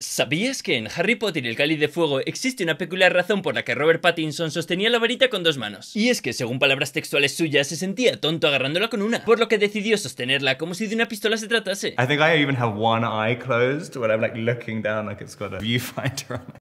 ¿Sabías que en Harry Potter y el Cáliz de Fuego existe una peculiar razón por la que Robert Pattinson sostenía la varita con dos manos? Y es que, según palabras textuales suyas, se sentía tonto agarrándola con una, por lo que decidió sostenerla como si de una pistola se tratase. I think I even have one eye closed when I'm like looking down like it's got a viewfinder on it.